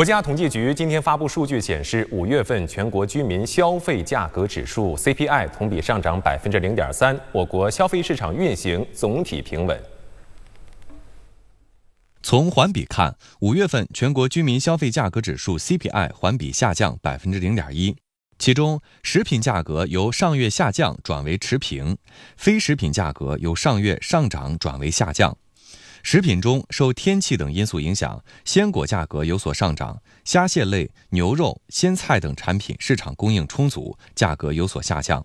国家统计局今天发布数据显示，五月份全国居民消费价格指数 （CPI） 同比上涨百分之零点三，我国消费市场运行总体平稳。从环比看，五月份全国居民消费价格指数 （CPI） 环比下降百分之零点一，其中食品价格由上月下降转为持平，非食品价格由上月上涨转为下降。食品中受天气等因素影响，鲜果价格有所上涨；虾蟹类、牛肉、鲜菜等产品市场供应充足，价格有所下降。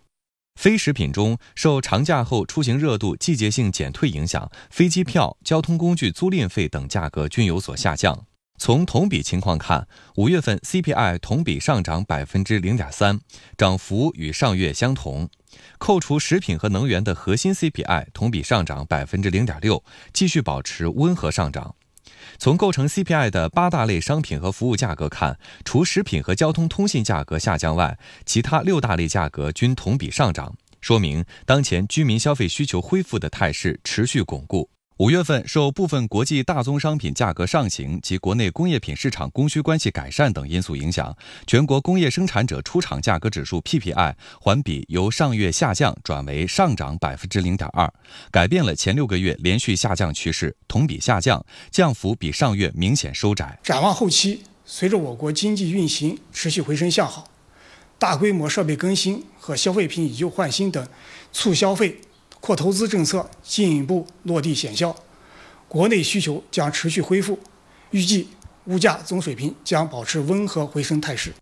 非食品中受长假后出行热度季节性减退影响，飞机票、交通工具租赁费等价格均有所下降。从同比情况看，五月份 CPI 同比上涨百分之零点三，涨幅与上月相同。扣除食品和能源的核心 CPI 同比上涨百分之零点六，继续保持温和上涨。从构成 CPI 的八大类商品和服务价格看，除食品和交通通信价格下降外，其他六大类价格均同比上涨，说明当前居民消费需求恢复的态势持续巩固。五月份，受部分国际大宗商品价格上行及国内工业品市场供需关系改善等因素影响，全国工业生产者出厂价格指数 （PPI） 环比由上月下降转为上涨百分之零点二，改变了前六个月连续下降趋势，同比下降降幅比上月明显收窄。展望后期，随着我国经济运行持续回升向好，大规模设备更新和消费品以旧换新等促消费。扩投资政策进一步落地显效，国内需求将持续恢复，预计物价总水平将保持温和回升态势。